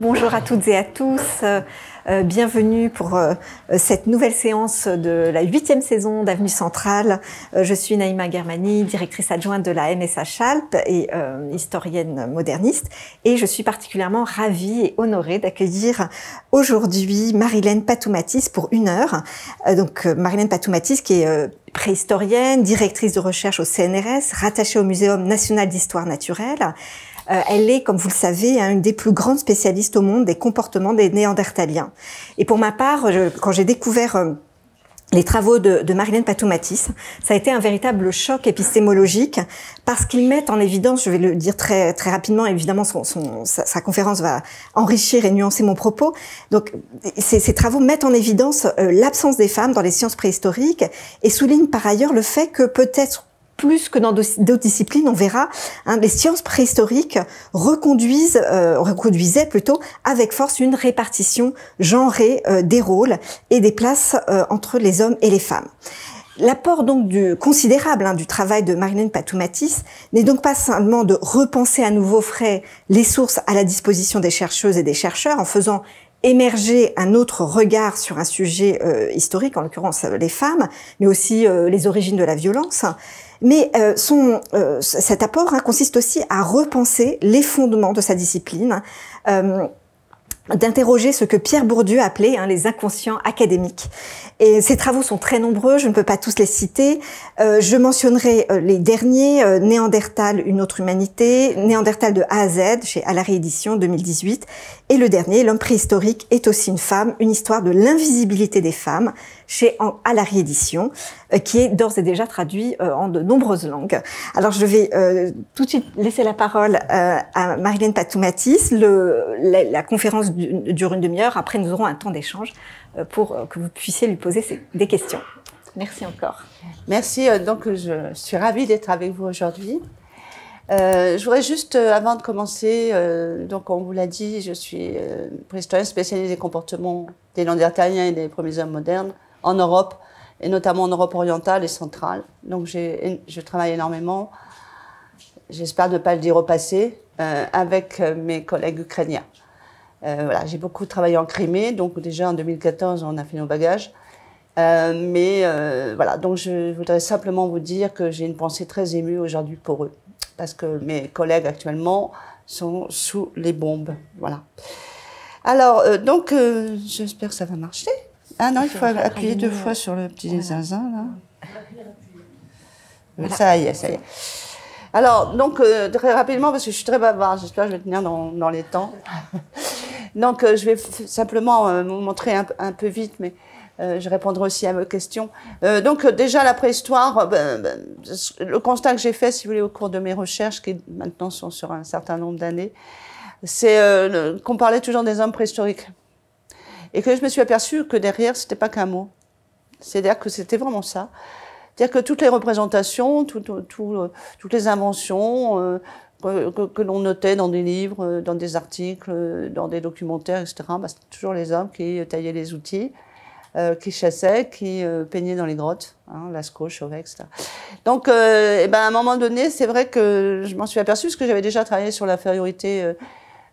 Bonjour à toutes et à tous. Euh, euh, bienvenue pour euh, euh, cette nouvelle séance de la huitième saison d'Avenue Centrale. je suis Naïma Germani, directrice adjointe de la MSH Alpes et historienne moderniste. Et je suis particulièrement ravie et honorée d'accueillir aujourd'hui Marilène Patoumatis pour une heure. donc Marilène Patoumatis qui est préhistorienne, directrice de recherche au CNRS, rattachée au Muséum national d'histoire naturelle. Euh, elle est, comme vous le savez, hein, une des plus grandes spécialistes au monde des comportements des néandertaliens. Et pour ma part, quand j'ai découvert euh, les travaux de, de Marilène Patoumatis, ça a été un véritable choc épistémologique parce qu'ils mettent en évidence, je vais le dire très très rapidement, évidemment son, sa, conférence va enrichir et nuancer mon propos. Donc ces, travaux mettent en évidence euh, l'absence des femmes dans les sciences préhistoriques et soulignent par ailleurs le fait que peut-être plus que dans d'autres disciplines, on verra, hein, les sciences préhistoriques reconduisent, euh, reconduisaient plutôt avec force une répartition genrée euh, des rôles et des places euh, entre les hommes et les femmes. L'apport donc du, considérable hein, du travail de Marilyn Patoumatis n'est donc pas simplement de repenser à nouveau frais les sources à la disposition des chercheuses et des chercheurs en faisant émerger un autre regard sur un sujet historique, en l'occurrence les femmes, mais aussi les origines de la violence, mais euh, euh, cet apport hein, consiste aussi à repenser les fondements de sa discipline, euh, d'interroger ce que Pierre Bourdieu appelait hein, les inconscients académiques. Et ses travaux sont très nombreux, je ne peux pas tous les citer. je mentionnerai les derniers, Néandertal, une autre humanité, Néandertal de A à Z, chez Alary Édition 2018, et le dernier, L'homme préhistorique est aussi une femme, une histoire de l'invisibilité des femmes, chez la réédition, euh, qui est d'ores et déjà traduit euh, en de nombreuses langues. Alors je vais euh, tout de suite laisser la parole à Marilène Patoumatis. Le, la, conférence dure une demi-heure. Après, nous aurons un temps d'échange pour que vous puissiez lui poser des questions. Merci encore. Merci. Donc, je suis ravie d'être avec vous aujourd'hui. je voudrais juste, avant de commencer, donc on vous l'a dit, je suis préhistorienne spécialisée des comportements des Néandertaliens et des premiers hommes modernes en Europe, et notamment en Europe orientale et centrale. Donc je travaille énormément, j'espère ne pas le dire au passé, euh, avec euh, mes collègues ukrainiens. Euh, voilà, j'ai beaucoup travaillé en Crimée, donc déjà en 2014, on a fait nos bagages. mais voilà, donc je voudrais simplement vous dire que j'ai une pensée très émue aujourd'hui pour eux, parce que mes collègues actuellement sont sous les bombes. Voilà. Alors, donc, j'espère que ça va marcher. Ah non, il faut appuyer deux fois sur le petit zinzin, là. Ça y est, ça y est. Alors, donc, euh, très rapidement, parce que je suis très bavarde, j'espère que je vais tenir dans, les temps. donc, euh, je vais simplement euh, vous montrer un, peu vite, mais je répondrai aussi à vos questions. donc, déjà, la préhistoire, ben, ben, le constat que j'ai fait, si vous voulez, au cours de mes recherches, qui maintenant sont sur un certain nombre d'années, c'est qu'on parlait toujours des hommes préhistoriques. Et que je me suis aperçue que derrière, c'était pas qu'un mot. C'est-à-dire que c'était vraiment ça. C'est-à-dire que toutes les représentations, euh, toutes les inventions euh, que, l'on notait dans des livres, euh, dans des articles, dans des documentaires, etc., bah, c'était toujours les hommes qui taillaient les outils, qui chassaient, qui peignaient dans les grottes, hein, Lascaux, Chauvet, etc. Donc, eh ben, à un moment donné, c'est vrai que je m'en suis aperçue, parce que j'avais déjà travaillé sur l'infériorité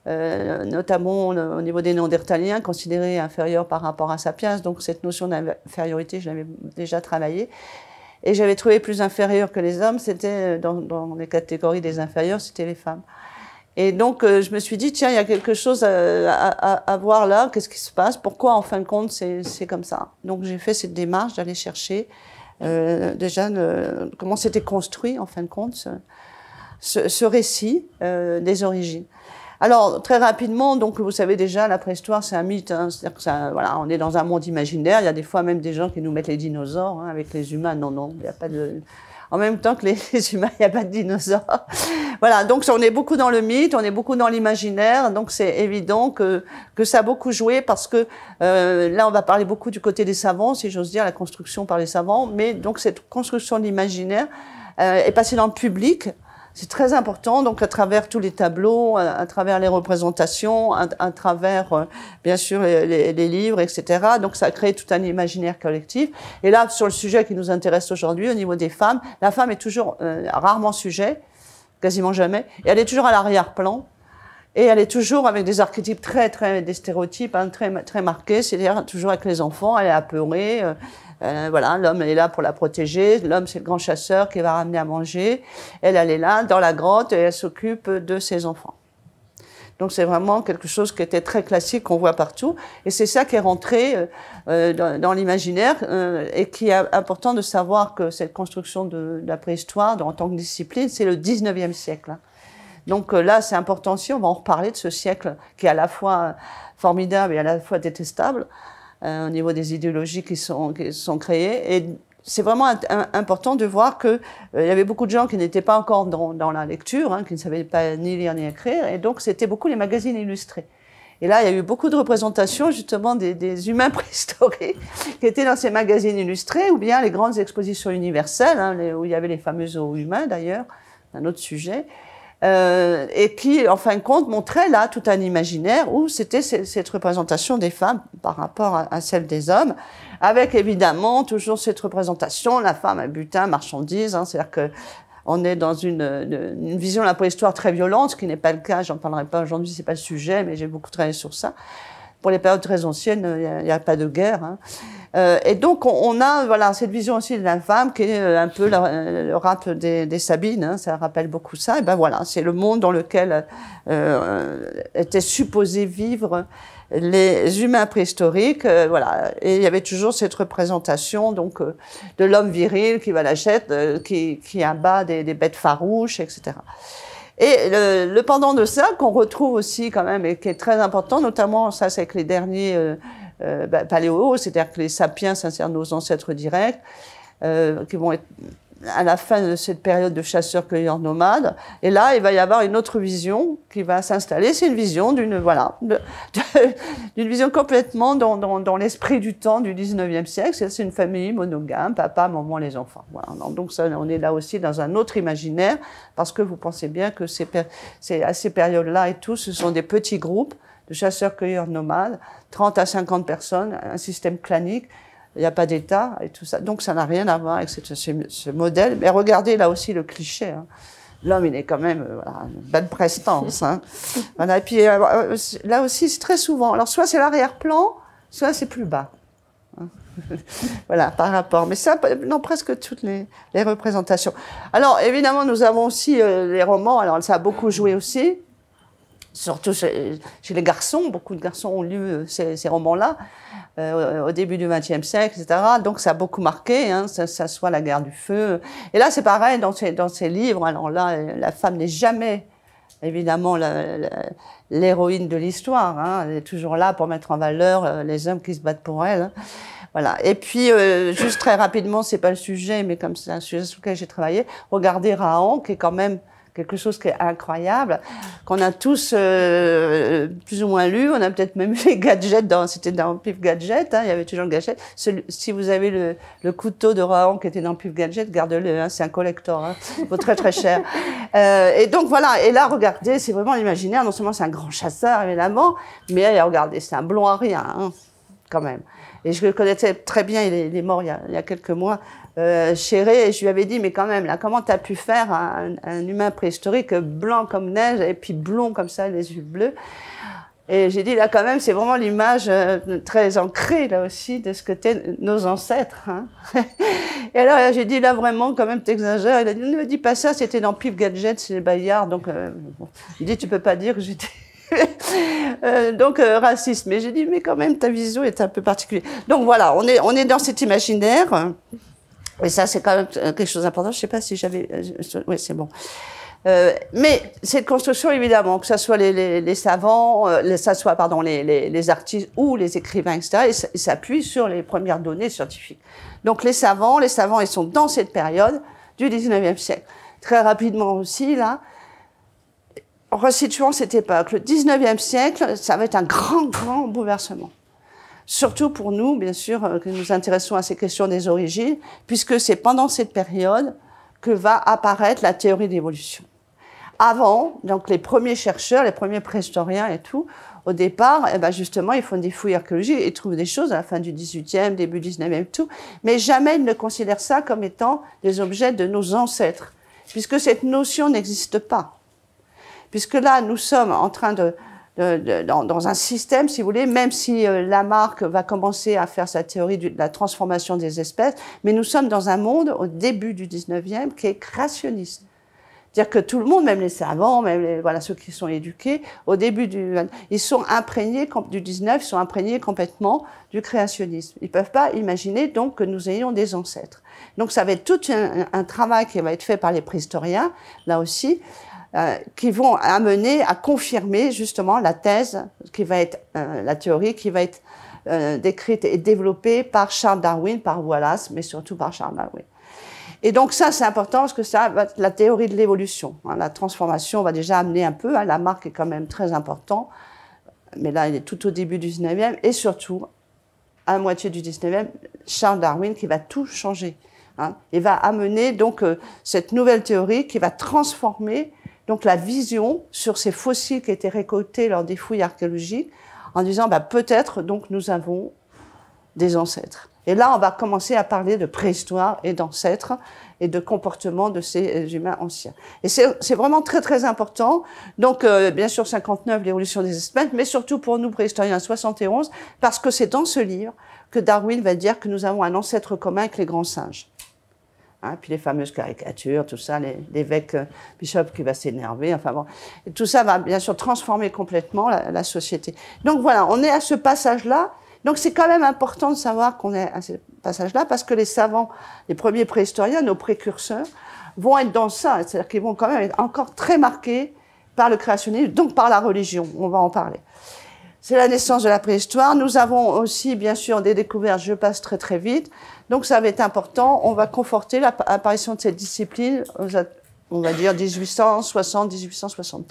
euh, notamment au niveau des Néandertaliens, considérés inférieurs par rapport à Sapiens. Donc cette notion d'infériorité, je l'avais déjà travaillée. Et j'avais trouvé plus inférieur que les hommes, c'était euh, dans, les catégories des inférieurs, c'était les femmes. Et donc euh, je me suis dit, tiens, il y a quelque chose à, voir là, qu'est-ce qui se passe, pourquoi en fin de compte c'est comme ça. Donc j'ai fait cette démarche d'aller chercher déjà comment c'était construit en fin de compte ce récit des origines. Alors, très rapidement, donc, vous savez déjà, la préhistoire, c'est un mythe. Hein. cest voilà, on est dans un monde imaginaire. Il y a des fois même des gens qui nous mettent les dinosaures hein, avec les humains. Non, non, il n'y a pas de. En même temps que les, humains, il n'y a pas de dinosaures. voilà, donc on est beaucoup dans le mythe, on est beaucoup dans l'imaginaire. Donc c'est évident que, que ça a beaucoup joué parce que euh, là, on va parler beaucoup du côté des savants, si j'ose dire, la construction par les savants. Mais donc cette construction de l'imaginaire euh, est passée dans le public. C'est très important, donc à travers tous les tableaux, à, travers les représentations, à, travers euh, bien sûr les, livres, etc. Donc ça crée tout un imaginaire collectif. Et là, sur le sujet qui nous intéresse aujourd'hui, au niveau des femmes, la femme est toujours euh, rarement sujet, quasiment jamais, et elle est toujours à l'arrière-plan. Et elle est toujours avec des archétypes très, très, des stéréotypes hein, très, très marqués, c'est-à-dire toujours avec les enfants, elle est apeurée. Euh, euh, voilà, l'homme est là pour la protéger. L'homme, c'est le grand chasseur qui va ramener à manger. Elle, elle est là dans la grotte et elle s'occupe de ses enfants. Donc c'est vraiment quelque chose qui était très classique, qu'on voit partout. Et c'est ça qui est rentré euh, euh, dans, l'imaginaire et qui est important de savoir que cette construction de, la préhistoire en tant que discipline, c'est le 19e siècle. Hein. Donc là, c'est important aussi, on va en reparler de ce siècle qui est à la fois formidable et à la fois détestable. Euh, au niveau des idéologies qui sont, sont créées. Et c'est vraiment important de voir que euh, y avait beaucoup de gens qui n'étaient pas encore dans, la lecture, hein, qui ne savaient pas ni lire ni écrire, et donc c'était beaucoup les magazines illustrés. Et là, il y a eu beaucoup de représentations justement des, humains préhistoriques qui étaient dans ces magazines illustrés, ou bien les grandes expositions universelles, hein, où il y avait les fameux humains d'ailleurs, un autre sujet. Euh, et qui, en fin de compte, montrait là tout un imaginaire où c'était cette représentation des femmes par rapport à, celle des hommes, avec évidemment toujours cette représentation, la femme un butin, marchandise, hein, c'est-à-dire que on est dans une, vision de la préhistoire très violente, ce qui n'est pas le cas, j'en parlerai pas aujourd'hui, c'est pas le sujet, mais j'ai beaucoup travaillé sur ça pour les périodes très anciennes, il n'y a, pas de guerre. Hein. Euh, et donc on, a voilà cette vision aussi de la femme qui est euh, un peu le euh, rap des, Sabines, hein, ça rappelle beaucoup ça. Et ben voilà, c'est le monde dans lequel euh, étaient supposés vivre les humains préhistoriques, euh, voilà. Et il y avait toujours cette représentation donc de l'homme viril qui va la qui, qui abat des, des, bêtes farouches, etc. Et le, pendant de ça, qu'on retrouve aussi quand même, et qui est très important, notamment ça, c'est avec les derniers euh, euh bah, paléo, c'est-à-dire que les sapiens s'insèrent nos ancêtres directs, euh, qui vont être à la fin de cette période de chasseurs-cueilleurs nomades. Et là, il va y avoir une autre vision qui va s'installer. C'est une vision d'une voilà, d'une vision complètement dans, l'esprit du temps du 19e siècle. C'est une famille monogame, papa, maman, les enfants. Donc ça, on est là aussi dans un autre imaginaire parce que vous pensez bien que ces, à ces périodes-là et tout, ce sont des petits groupes de chasseurs-cueilleurs nomades, 30 à 50 personnes, un système clanique il n'y a pas d'État et tout ça. Donc ça n'a rien à voir avec ce, modèle. Mais regardez là aussi le cliché. Hein. L'homme, il est quand même euh, voilà, une belle prestance. Hein. et puis euh, euh, là aussi, c'est très souvent. Alors soit c'est l'arrière-plan, soit c'est plus bas. Hein. voilà, par rapport. Mais ça, dans presque toutes les, représentations. Alors, évidemment, nous avons aussi les romans. Alors, ça a beaucoup joué aussi surtout chez, les garçons, beaucoup de garçons ont lu euh, ces, ces romans-là euh, au début du XXe siècle, etc. Donc ça a beaucoup marqué, hein, ça, ça, soit la guerre du feu. Et là, c'est pareil dans ces, dans ces livres. Alors là, la femme n'est jamais évidemment l'héroïne de l'histoire. Hein. Elle est toujours là pour mettre en valeur euh, les hommes qui se battent pour elle. Hein. Voilà. Et puis, juste très rapidement, c'est pas le sujet, mais comme c'est un sujet sur lequel j'ai travaillé, regardez Raon, qui est quand même quelque chose qui est incroyable, qu'on a tous euh, plus ou moins lu. On a peut-être même fait Gadget, dans, c'était dans Pif Gadget, hein, il y avait toujours le Gadget. si vous avez le, le, couteau de Rohan qui était dans Pif Gadget, gardez-le, hein, c'est un collector, hein, il vaut très très cher. Euh, et donc voilà, et là, regardez, c'est vraiment l'imaginaire, non seulement c'est un grand chasseur, évidemment, mais euh, regardez, c'est un blond à rien, hein, quand même. Et je le connaissais très bien, il est, il est mort il il y a quelques mois, euh, Chéré, je lui avais dit, mais quand même, là, comment t'as pu faire un, un, humain préhistorique blanc comme neige et puis blond comme ça, les yeux bleus Et j'ai dit, là, quand même, c'est vraiment l'image euh, très ancrée, là aussi, de ce que t'es nos ancêtres. Hein. et alors, euh, j'ai dit, là, vraiment, quand même, t'exagères. Il a dit, ne me dis pas ça, c'était dans Pif Gadget, c'est les Bayard Donc, euh, il dit, tu peux pas dire que j'étais... donc raciste. Mais j'ai dit, mais quand même, ta vision est un peu particulière. Donc voilà, on est, on est dans cet imaginaire. Mais ça, c'est quand même euh, quelque chose d'important. Je ne sais pas si j'avais. Euh, oui, c'est bon. Euh, mais cette construction, évidemment, que ce soit les, les, les savants, euh, ça soit pardon, les, les, artistes ou les écrivains, etc., ils s'appuient sur les premières données scientifiques. Donc les savants, les savants, ils sont dans cette période du 19e siècle. Très rapidement aussi, là, en resituant cette époque, le 19e siècle, ça va être un grand, grand bouleversement. Surtout pour nous, bien sûr, euh, que nous intéressons à ces questions des origines, puisque c'est pendant cette période que va apparaître la théorie d'évolution. Avant, donc les premiers chercheurs, les premiers préhistoriens et tout, au départ, eh ben, justement, ils font des fouilles archéologiques et trouvent des choses à la fin du 18e, début 19e, tout. Mais jamais ils ne considèrent ça comme étant des objets de nos ancêtres, puisque cette notion n'existe pas. Puisque là, nous sommes en train de, euh, dans, un système, si vous voulez, même si euh, Lamarck va commencer à faire sa théorie de la transformation des espèces, mais nous sommes dans un monde au début du 19e qui est créationniste. C'est-à-dire que tout le monde, même les savants, même voilà, ceux qui sont éduqués, au début du, ils sont imprégnés du 19, ils sont imprégnés complètement du créationnisme. Ils ne peuvent pas imaginer donc que nous ayons des ancêtres. Donc ça va être tout un, un travail qui va être fait par les préhistoriens, là aussi, euh, qui vont amener à confirmer justement la thèse, qui va être euh, la théorie qui va être euh, décrite et développée par Charles Darwin, par Wallace, mais surtout par Charles Darwin. Et donc ça, c'est important parce que ça va être la théorie de l'évolution. Hein. la transformation va déjà amener un peu, hein, la marque est quand même très importante, mais là, elle est tout au début du 19e, et surtout, à moitié du 19e, Charles Darwin qui va tout changer. Hein, va amener donc cette nouvelle théorie qui va transformer donc la vision sur ces fossiles qui étaient récoltés lors des fouilles archéologiques en disant bah, peut-être donc nous avons des ancêtres. Et là, on va commencer à parler de préhistoire et d'ancêtres et de comportement de ces humains anciens. Et c'est vraiment très très important. Donc, euh, bien sûr, 59, l'évolution des espèces, mais surtout pour nous préhistoriens, 71, parce que c'est dans ce livre que Darwin va dire que nous avons un ancêtre commun avec les grands singes. Hein, puis les fameuses caricatures, tout ça, l'évêque euh, bishop qui va s'énerver, enfin bon, tout ça va bien sûr transformer complètement la, la société. Donc voilà, on est à ce passage-là. Donc c'est quand même important de savoir qu'on est à ce passage-là parce que les savants, les premiers préhistoriens, nos précurseurs, vont être dans ça, c'est-à-dire qu'ils vont quand même être encore très marqués par le créationnisme, donc par la religion. On va en parler. C'est la naissance de la préhistoire. Nous avons aussi, bien sûr, des découvertes, je passe très très vite, donc ça va être important, on va conforter l'apparition de cette discipline, on va dire 1860-1863.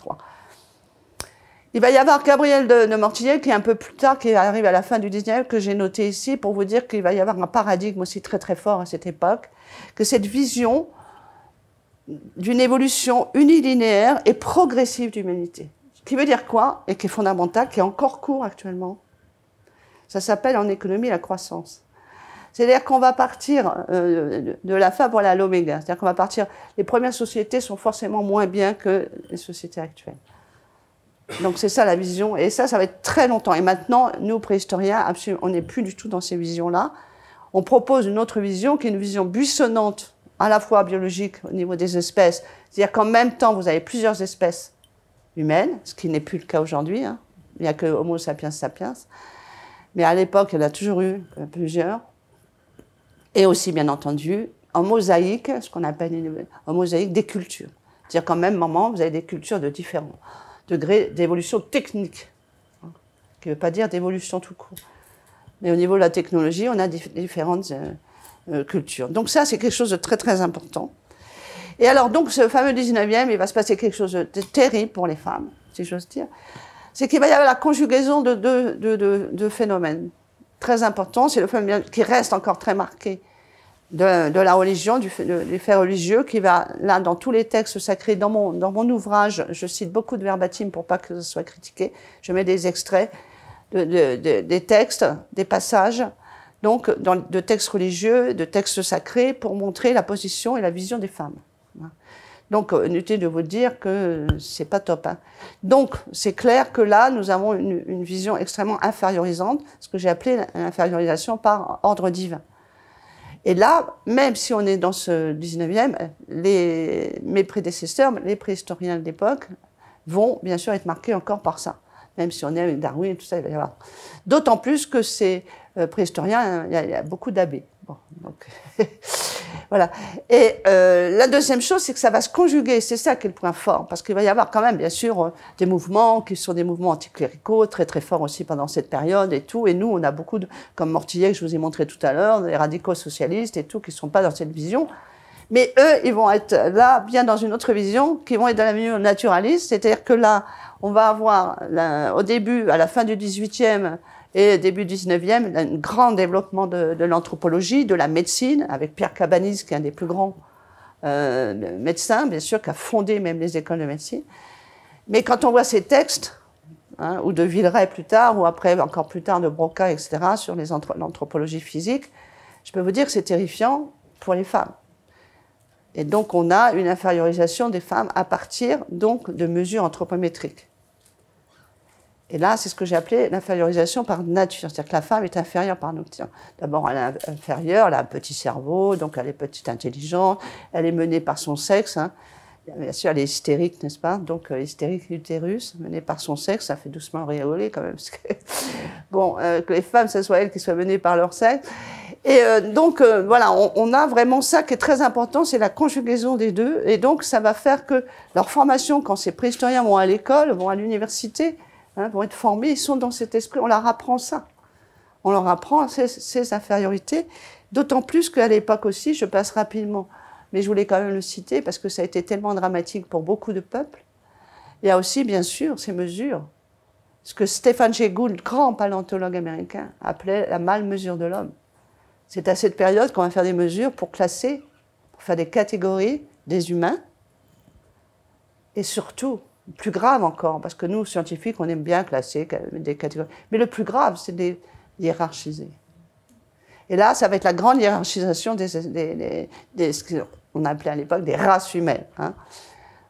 Il va y avoir Gabriel de, de Mortillet qui est un peu plus tard, qui arrive à la fin du 19e, que j'ai noté ici pour vous dire qu'il va y avoir un paradigme aussi très très fort à cette époque, que cette vision d'une évolution unilinéaire et progressive d'humanité. Qui veut dire quoi Et qui est fondamental, qui est encore court actuellement. Ça s'appelle en économie la croissance. C'est-à-dire qu'on va partir euh, de la fabre à l'oméga. C'est-à-dire qu'on va partir. Les premières sociétés sont forcément moins bien que les sociétés actuelles. Donc c'est ça la vision. Et ça, ça va être très longtemps. Et maintenant, nous, préhistoriens, on n'est plus du tout dans ces visions-là. On propose une autre vision qui est une vision buissonnante, à la fois biologique au niveau des espèces. C'est-à-dire qu'en même temps, vous avez plusieurs espèces humaines, ce qui n'est plus le cas aujourd'hui. Hein. Il n'y a que Homo sapiens sapiens. Mais à l'époque, il y en a toujours eu euh, plusieurs. Et aussi, bien entendu, en mosaïque, ce qu'on appelle en mosaïque des cultures. C'est-à-dire qu'en même moment, vous avez des cultures de différents degrés d'évolution technique, qui ne veut pas dire d'évolution tout court. Mais au niveau de la technologie, on a différentes euh, euh, cultures. Donc ça, c'est quelque chose de très très important. Et alors, donc, ce fameux 19e, il va se passer quelque chose de terrible pour les femmes, si j'ose dire. C'est qu'il va y avoir la conjugaison de deux de, de phénomènes très important, c'est le fait qui reste encore très marqué de, la religion, du, des faits religieux, qui va, là, dans tous les textes sacrés, dans mon, dans mon ouvrage, je cite beaucoup de verbatim pour pas que ce soit critiqué, je mets des extraits de, des textes, des passages, donc dans, de textes religieux, de textes sacrés, pour montrer la position et la vision des femmes. Donc, euh, inutile de vous dire que c'est pas top. Hein. Donc, c'est clair que là, nous avons une, vision extrêmement infériorisante, ce que j'ai appelé l'infériorisation par ordre divin. Et là, même si on est dans ce 19e, les, mes prédécesseurs, les préhistoriens de l'époque, vont bien sûr être marqués encore par ça. Même si on est avec Darwin et tout ça, D'autant plus que ces euh, préhistoriens, hein, il y a, beaucoup d'abbés. Voilà. Et euh, la deuxième chose, c'est que ça va se conjuguer. C'est ça qui est le point fort, parce qu'il va y avoir quand même, bien sûr, euh, des mouvements qui sont des mouvements anticléricaux, très très forts aussi pendant cette période et tout. Et nous, on a beaucoup, de, comme Mortillet que je vous ai montré tout à l'heure, des radicaux socialistes et tout, qui ne sont pas dans cette vision. Mais eux, ils vont être là, bien dans une autre vision, qui vont être dans la vision naturaliste. C'est-à-dire que là, on va avoir, au début, à la fin du 18e, et début 19e, un grand développement de, de l'anthropologie, de la médecine, avec Pierre Cabanis, qui est un des plus grands euh, médecins, bien sûr, qui a fondé même les écoles de médecine. Mais quand on voit ces textes, hein, ou de Villeray plus tard, ou après, encore plus tard, de Broca, etc., sur l'anthropologie physique, je peux vous dire que c'est terrifiant pour les femmes. Et donc, on a une infériorisation des femmes à partir donc de mesures anthropométriques. Et là, c'est ce que j'ai appelé l'infériorisation par nature. C'est-à-dire que la femme est inférieure par nature. D'abord, elle est inférieure, elle a un petit cerveau, donc elle est petite intelligente, elle est menée par son sexe. Hein. Bien sûr, elle est hystérique, n'est-ce pas Donc, euh, hystérique utérus, menée par son sexe, ça fait doucement rigoler quand même. Parce que... bon, euh, que les femmes, ce soit elles qui soient menées par leur sexe. Et euh, donc, voilà, on, on, a vraiment ça qui est très important, c'est la conjugaison des deux. Et donc, ça va faire que leur formation, quand ces préhistoriens vont à l'école, vont à l'université, Hein, vont être formés, ils sont dans cet esprit, on leur apprend ça. On leur apprend ces, infériorités, d'autant plus qu'à l'époque aussi, je passe rapidement, mais je voulais quand même le citer parce que ça a été tellement dramatique pour beaucoup de peuples. Il y a aussi, bien sûr, ces mesures, ce que Stéphane Jay Gould, grand paléontologue américain, appelait la mal-mesure de l'homme. C'est à cette période qu'on va faire des mesures pour classer, pour faire des catégories des humains, et surtout plus grave encore, parce que nous, scientifiques, on aime bien classer des catégories. Mais le plus grave, c'est de les hiérarchiser. Et là, ça va être la grande hiérarchisation des, des, ce qu'on appelait à l'époque des races humaines. Hein.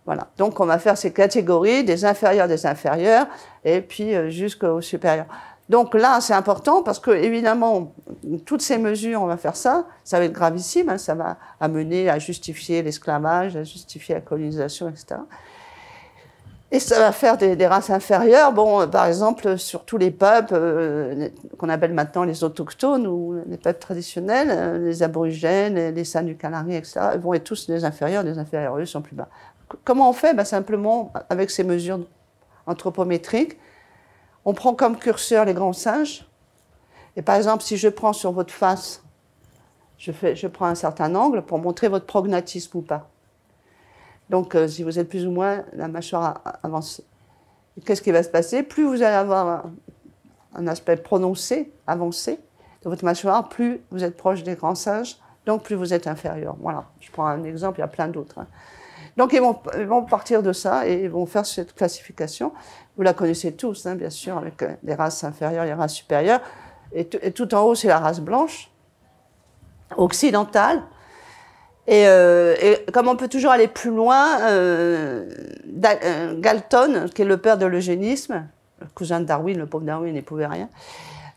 Voilà. Donc, on va faire ces catégories des inférieurs des inférieurs et puis euh, jusqu'aux supérieurs. Donc là, c'est important parce que, évidemment, toutes ces mesures, on va faire ça, ça va être gravissime, hein. ça va amener à justifier l'esclavage, à justifier la colonisation, etc. Et ça va faire des, races inférieures. Bon, euh, par exemple, sur tous les peuples euh, qu'on appelle maintenant les autochtones ou les peuples traditionnels, euh, les aborigènes, les, du Canary, etc., vont être tous des inférieurs, des inférieurs eux sont plus bas. comment on fait ben, Simplement, avec ces mesures anthropométriques, on prend comme curseur les grands singes. Et par exemple, si je prends sur votre face, je, fais, je prends un certain angle pour montrer votre prognatisme ou pas. Donc, euh, si vous êtes plus ou moins la mâchoire avancée. Qu'est-ce qui va se passer Plus vous allez avoir un, aspect prononcé, avancé de votre mâchoire, plus vous êtes proche des grands singes, donc plus vous êtes inférieur. Voilà, je prends un exemple, il y a plein d'autres. Hein. Donc ils vont, partir de ça et ils vont faire cette classification. Vous la connaissez tous, hein, bien sûr, avec euh, les races inférieures, les races supérieures. et tout en haut, c'est la race blanche, occidentale, et, euh, comme on peut toujours aller plus loin, euh, euh, Galton, qui est le père de l'eugénisme, le cousin de Darwin, le pauvre Darwin, n'y pouvait rien,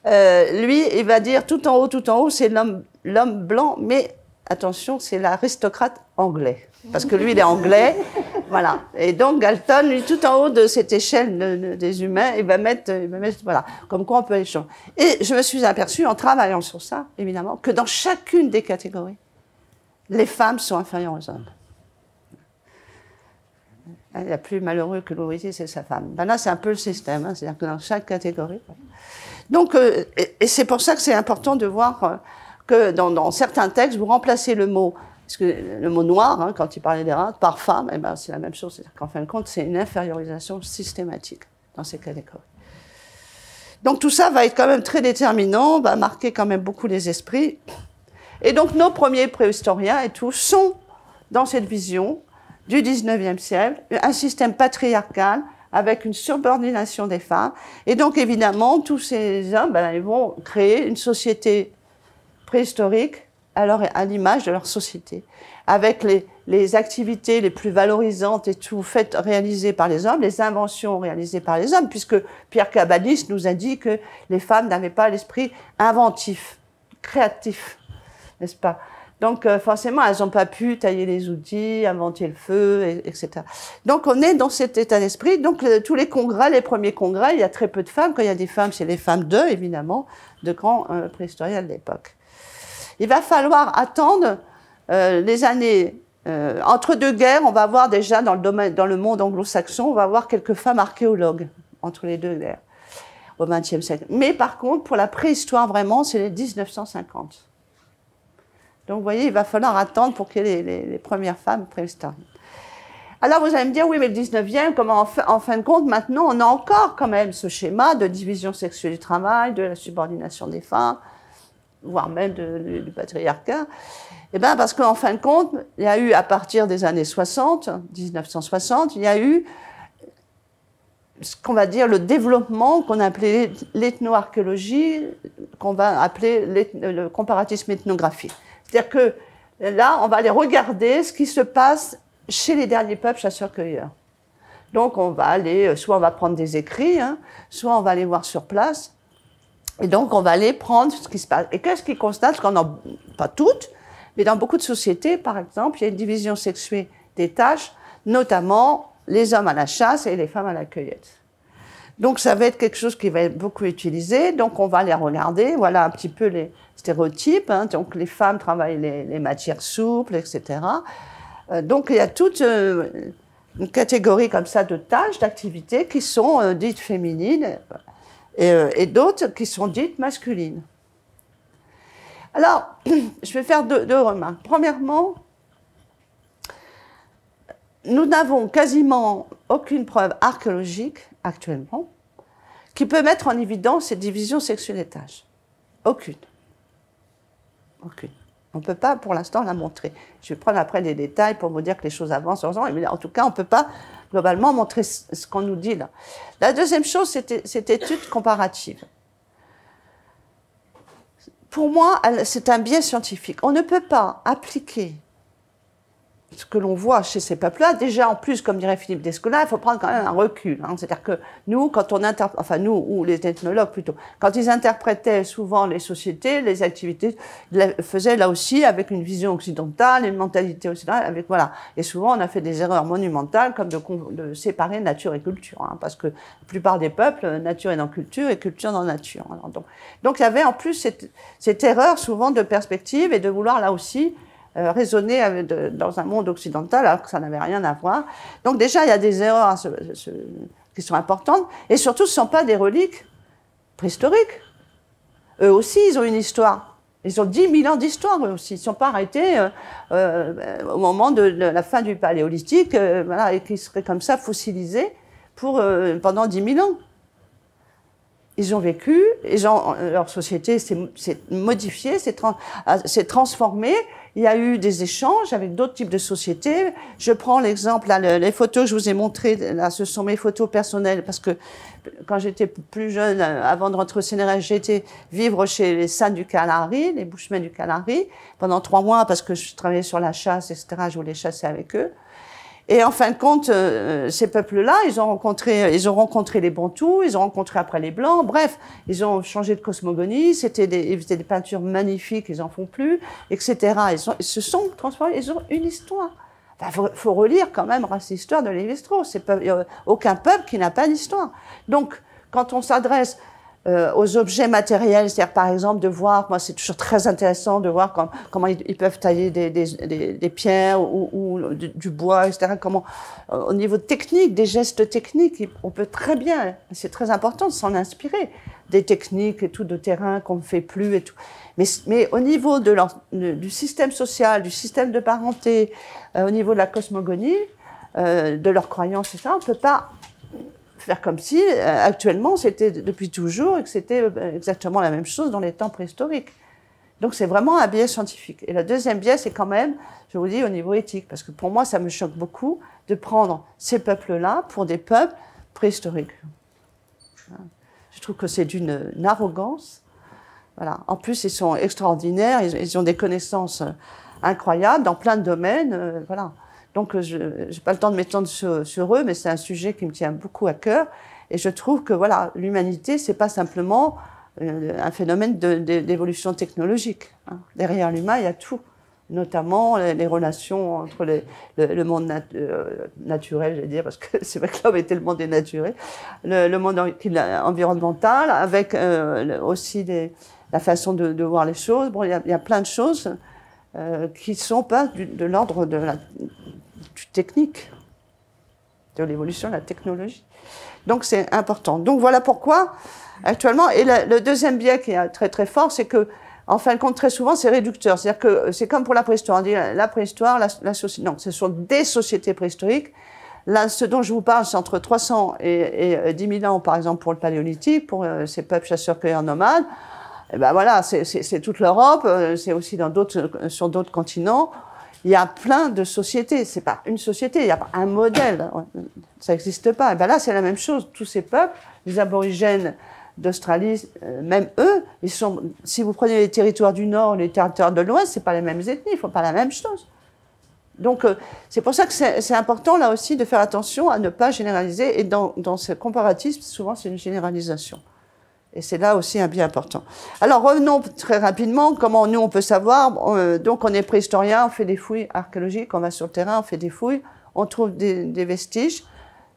euh, lui, il va dire tout en haut, tout en haut, c'est l'homme blanc, mais attention, c'est l'aristocrate anglais. Parce que lui, il est anglais. voilà. Et donc, Galton, lui, tout en haut de cette échelle des humains, il va, mettre, il va mettre, voilà, comme quoi on peut changer. Et je me suis aperçue, en travaillant sur ça, évidemment, que dans chacune des catégories, les femmes sont inférieures aux hommes. La plus malheureux que l'ouvrier, c'est sa femme. Ben là, c'est un peu le système, hein. c'est-à-dire que dans chaque catégorie. Donc, euh, et, c'est pour ça que c'est important de voir euh, que dans, certains textes, vous remplacez le mot, que le mot noir, hein, quand il parlait des rats, par femme, et eh ben, c'est la même chose. C'est-à-dire qu'en fin de compte, c'est une infériorisation systématique dans ces catégories. Donc, tout ça va être quand même très déterminant, va marquer quand même beaucoup les esprits. Et donc nos premiers préhistoriens et tout sont dans cette vision du 19e siècle, un système patriarcal avec une subordination des femmes. Et donc évidemment, tous ces hommes ben, ils vont créer une société préhistorique alors à l'image de leur société, avec les, activités les plus valorisantes et tout faites réalisées par les hommes, les inventions réalisées par les hommes, puisque Pierre Cabanis nous a dit que les femmes n'avaient pas l'esprit inventif, créatif n'est-ce pas donc euh, forcément, elles n'ont pas pu tailler les outils, inventer le feu, etc. Donc on est dans cet état d'esprit. Donc tous les congrès, les premiers congrès, il y a très peu de femmes. Quand il y a des femmes, c'est les femmes d'eux, évidemment, de grands euh, préhistoriens de l'époque. Il va falloir attendre euh, les années entre deux guerres. On va voir déjà dans le domaine, dans le monde anglo-saxon, on va voir quelques femmes archéologues entre les deux guerres au XXe siècle. Mais par contre, pour la préhistoire vraiment, c'est les 1950. Donc vous voyez, il va falloir attendre pour qu'il y ait les, premières femmes préhistoriques. Alors vous allez me dire, oui, mais le 19e, comment en, fin, de compte, maintenant, on a encore quand même ce schéma de division sexuelle du travail, de la subordination des femmes, voire même du patriarcat. Eh bien, parce qu'en fin de compte, il y a eu, à partir des années 60, 1960, il y a eu ce qu'on va dire le développement qu'on appelait l'ethnoarchéologie, qu'on va appeler le comparatisme ethnographique. C'est-à-dire que là, on va aller regarder ce qui se passe chez les derniers peuples chasseurs-cueilleurs. Donc, on va aller, soit on va prendre des écrits, hein, soit on va aller voir sur place. Et donc, on va aller prendre ce qui se passe. Et qu'est-ce qu'ils constatent qu'on en, pas toutes, mais dans beaucoup de sociétés, par exemple, il y a une division sexuée des tâches, notamment les hommes à la chasse et les femmes à la cueillette. Donc ça va être quelque chose qui va être beaucoup utilisé. Donc on va les regarder. Voilà un petit peu les stéréotypes. Hein. Donc les femmes travaillent les, matières souples, etc. Euh, donc il y a toute euh, une catégorie comme ça de tâches, d'activités qui sont euh, dites féminines et, d'autres qui sont dites masculines. Alors je vais faire deux remarques. Premièrement, nous n'avons quasiment aucune preuve archéologique actuellement qui peut mettre en évidence cette division sexuelle tâches. Aucune. Aucune. On ne peut pas pour l'instant la montrer. Je vais prendre après des détails pour vous dire que les choses avancent. Mais en tout cas, on ne peut pas globalement montrer ce qu'on nous dit là. La deuxième chose, c'était cette étude comparative. Pour moi, c'est un biais scientifique. On ne peut pas appliquer ce que l'on voit chez ces peuples-là, déjà en plus, comme dirait Philippe Descola, il faut prendre quand même un recul. Hein. C'est-à-dire que nous, quand on interprète, enfin nous ou les ethnologues plutôt, quand ils interprétaient souvent les sociétés, les activités, ils faisaient là aussi avec une vision occidentale, une mentalité occidentale, avec voilà. Et souvent, on a fait des erreurs monumentales comme de, séparer nature et culture, hein, parce que la plupart des peuples, euh, nature est dans culture et culture dans nature. donc, donc il y avait en plus cette, cette erreur souvent de perspective et de vouloir là aussi euh, raisonner euh, dans un monde occidental alors que ça n'avait rien à voir. Donc déjà, il y a des erreurs hein, qui sont importantes, et surtout, ce ne sont pas des reliques préhistoriques. Eux aussi, ils ont une histoire. Ils ont 10 000 ans d'histoire eux aussi. Ils ne sont pas arrêtés euh, au moment de, la fin du paléolithique, voilà, et qui seraient comme ça fossilisés pour, pendant 10 000 ans ils ont vécu, et leur société s'est modifiée, s'est, transformée, il y a eu des échanges avec d'autres types de sociétés. Je prends l'exemple, là, les photos que je vous ai montrées, là, ce sont mes photos personnelles, parce que quand j'étais plus jeune, euh, avant de rentrer au Sénégal, j'ai vivre chez les Saints du Calari, les bouchemets du Canari pendant trois mois, parce que je travaillais sur la chasse, etc. Je voulais chasser avec eux. Et en fin de compte, euh, ces peuples-là, ils ont rencontré, ils ont rencontré les Bantous, ils ont rencontré après les Blancs. Bref, ils ont changé de cosmogonie. C'était des, des, peintures magnifiques, ils en font plus, etc. Ils, se sont transformés. Ils ont une histoire. Il faut, relire quand même l'histoire de Lévi-Strauss. Euh, aucun peuple qui n'a pas d'histoire. Donc, quand on s'adresse euh, aux objets matériels, c'est-à-dire par exemple de voir, moi c'est toujours très intéressant de voir comment ils, peuvent tailler des, des, des, pierres ou, ou du, bois, etc. Comment, euh, au niveau technique, des gestes techniques, on peut très bien, c'est très important de s'en inspirer, des techniques et tout de terrain qu'on ne fait plus et tout. Mais, au niveau de du système social, du système de parenté, euh, au niveau de la cosmogonie, de leurs croyances, ça, on ne peut pas faire comme si euh, actuellement c'était depuis toujours et que c'était euh, exactement la même chose dans les temps préhistoriques. Donc c'est vraiment un biais scientifique. Et la deuxième biais, c'est quand même, je vous dis, au niveau éthique, parce que pour moi, ça me choque beaucoup de prendre ces peuples-là pour des peuples préhistoriques. Je trouve que c'est d'une arrogance. Voilà. En plus, ils sont extraordinaires, ils, ils, ont des connaissances euh, incroyables dans plein de domaines. voilà. Donc, euh, je n'ai pas le temps de m'étendre sur, eux, mais c'est un sujet qui me tient beaucoup à cœur. Et je trouve que voilà, l'humanité, c'est pas simplement euh, un phénomène d'évolution technologique. Hein. Derrière l'humain, il y a tout, notamment les, relations entre le, monde euh, naturel, je vais dire, parce que c'est vrai que l'homme était le monde des naturels, le, monde environnemental, avec aussi la façon de, voir les choses. Bon, il y, a, plein de choses qui sont pas de l'ordre de la du technique, de l'évolution de la technologie. Donc c'est important. Donc voilà pourquoi actuellement. Et le deuxième biais qui est très très fort, c'est que en fin de compte, très souvent, c'est réducteur. C'est-à-dire que c'est comme pour la préhistoire. la préhistoire, la, société. Non, ce sont des sociétés préhistoriques. Là, ce dont je vous parle, c'est entre 300 et, et, 10 euh, 000 ans, par exemple, pour le paléolithique, pour euh, ces peuples chasseurs-cueilleurs nomades. Et eh ben voilà, c'est toute l'Europe, euh, c'est aussi dans sur d'autres continents il y a plein de sociétés. C'est pas une société, il y a pas un modèle. Ça n'existe pas. Et ben là, c'est la même chose. Tous ces peuples, les aborigènes d'Australie, euh, même eux, ils sont. Si vous prenez les territoires du Nord, les territoires de l'Ouest, c'est pas les mêmes ethnies, ils font pas la même chose. Donc, euh, c'est pour ça que c'est important, là aussi, de faire attention à ne pas généraliser. Et dans, dans ce comparatisme, souvent, c'est une généralisation. Et c'est là aussi un bien important. Alors revenons très rapidement, comment nous on peut savoir. Euh, donc on est préhistorien, on fait des fouilles archéologiques, on va sur le terrain, on fait des fouilles, on trouve des, vestiges.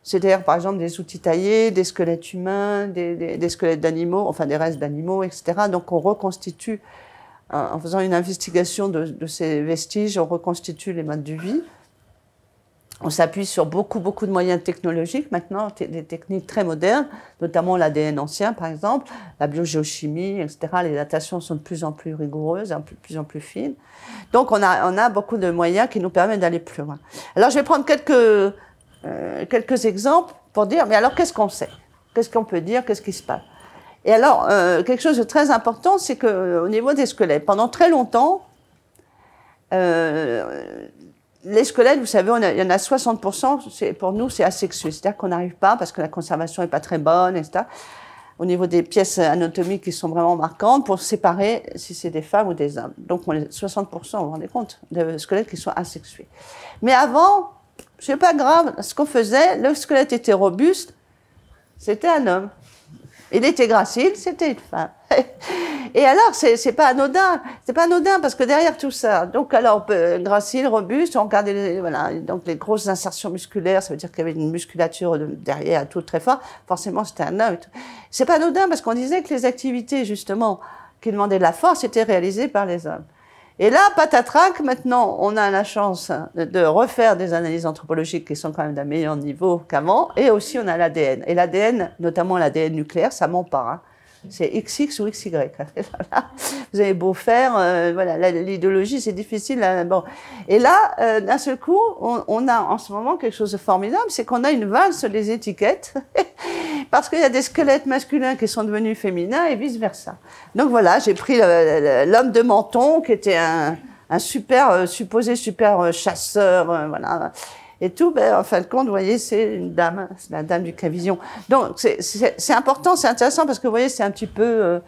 C'est à dire par exemple des outils taillés, des squelettes humains, des, squelettes d'animaux, enfin des restes d'animaux, etc. Donc on reconstitue, en faisant une investigation de, de, ces vestiges, on reconstitue les modes de vie on s'appuie sur beaucoup, beaucoup de moyens technologiques maintenant, des techniques très modernes, notamment l'ADN ancien, par exemple, la biogéochimie, etc. Les datations sont de plus en plus rigoureuses, hein, de plus en plus fines. Donc, on a, on a beaucoup de moyens qui nous permettent d'aller plus loin. Alors, je vais prendre quelques, euh, quelques exemples pour dire, mais alors, qu'est-ce qu'on sait Qu'est-ce qu'on peut dire Qu'est-ce qui se passe Et alors, euh, quelque chose de très important, c'est que euh, au niveau des squelettes, pendant très longtemps, les squelettes, vous savez, il y en a 60%, pour nous, c'est asexué. C'est-à-dire qu'on n'arrive pas parce que la conservation n'est pas très bonne, etc. Au niveau des pièces anatomiques qui sont vraiment marquantes, pour séparer si c'est des femmes ou des hommes. Donc, on est 60%, vous vous rendez compte, de squelettes qui sont asexués. Mais avant, c'est pas grave, ce qu'on faisait, le squelette était robuste, c'était un homme. Il était gracile, c'était une femme. Et alors, c'est pas anodin, c'est pas anodin parce que derrière tout ça, donc alors euh, gracile, robuste, on regardait les, voilà, donc les grosses insertions musculaires, ça veut dire qu'il y avait une musculature derrière tout, très fort. Forcément, c'était un homme. C'est pas anodin parce qu'on disait que les activités justement qui demandaient de la force étaient réalisées par les hommes. Et là, patatrac, maintenant, on a la chance de refaire des analyses anthropologiques qui sont quand même d'un meilleur niveau qu'avant. Et aussi, on a l'ADN. Et l'ADN, notamment l'ADN nucléaire, ça ment pas. Hein. C'est XX ou XY. Vous avez beau faire, euh, voilà, l'idéologie, c'est difficile. Hein. Et là, euh, d'un seul coup, on, a en ce moment quelque chose de formidable, c'est qu'on a une valse les étiquettes, parce qu'il y a des squelettes masculins qui sont devenus féminins et vice-versa. Donc voilà, j'ai pris euh, l'homme de menton, qui était un, super, supposé super chasseur, voilà et tout, ben, en fin de compte, vous voyez, c'est une dame, c'est la dame du clavision. Donc, c'est important, c'est intéressant parce que, vous voyez, c'est un petit peu. Euh,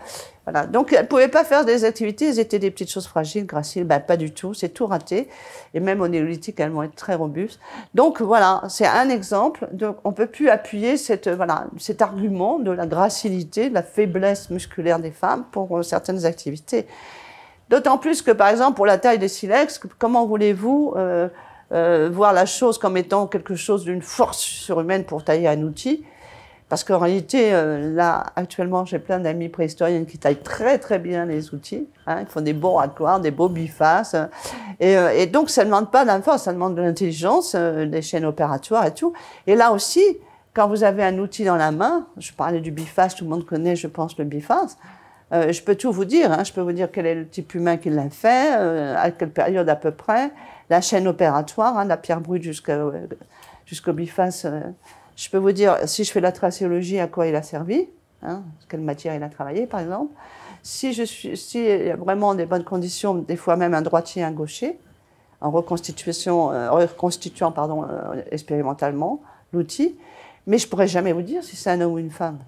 voilà. Donc, elle ne pouvaient pas faire des activités, elles étaient des petites choses fragiles, graciles, ben, pas du tout, c'est tout raté. Et même au néolithique, elles vont être très robustes. Donc, voilà, c'est un exemple. Donc, on ne peut plus appuyer cette, voilà, cet argument de la gracilité, de la faiblesse musculaire des femmes pour euh, certaines activités. D'autant plus que, par exemple, pour la taille des silex, comment voulez-vous. Euh, euh, voir la chose comme étant quelque chose d'une force surhumaine pour tailler un outil. Parce qu'en réalité, euh, là, actuellement, j'ai plein d'amis préhistoriens qui taillent très, très bien les outils. Hein. Ils font des beaux raccords, des beaux bifaces. Euh, et, donc, ça ne demande pas force, ça demande de l'intelligence, des chaînes opératoires et tout. Et là aussi, quand vous avez un outil dans la main, je parlais du biface, tout le monde connaît, je pense, le biface. je peux tout vous dire. Hein. Je peux vous dire quel est le type humain qui l'a fait, à quelle période à peu près, la chaîne opératoire, hein, la pierre brute euh, jusqu'au biface. Euh. je peux vous dire, si je fais la tracéologie, à quoi il a servi, hein, quelle matière il a travaillé, par exemple. Si y a vraiment des bonnes conditions, des fois même un droitier, un gaucher, en reconstitution, euh, reconstituant pardon, expérimentalement l'outil, mais je pourrais jamais vous dire si c'est un homme ou une femme.